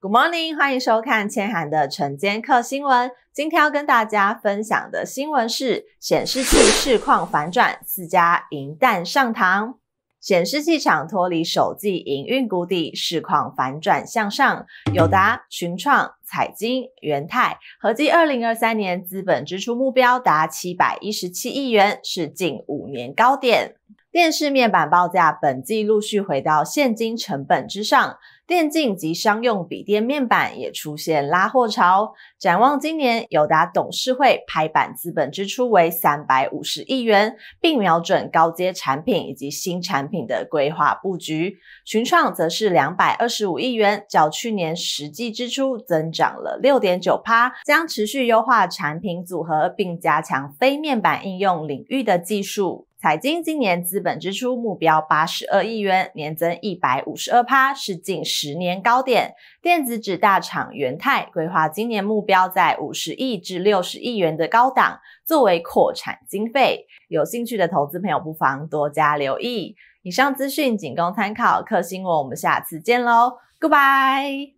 Good morning，欢迎收看千涵的晨间课新闻。今天要跟大家分享的新闻是：显示器市况反转，四家银弹上堂。显示器厂脱离手机营运谷底，市况反转向上。友达、群创、彩晶、元泰合计二零二三年资本支出目标达七百一十七亿元，是近五年高点。电视面板报价本季陆续回到现金成本之上，电竞及商用笔电面板也出现拉货潮。展望今年，友达董事会拍板资本支出为三百五十亿元，并瞄准高阶产品以及新产品的规划布局。群创则是两百二十五亿元，较去年实际支出增长了六点九趴，将持续优化产品组合，并加强非面板应用领域的技术。财经今年资本支出目标八十二亿元，年增一百五十二趴，是近十年高点。电子纸大厂元泰规划今年目标在五十亿至六十亿元的高档，作为扩产经费。有兴趣的投资朋友不妨多加留意。以上资讯仅供参考。客新闻，我们下次见喽，Goodbye。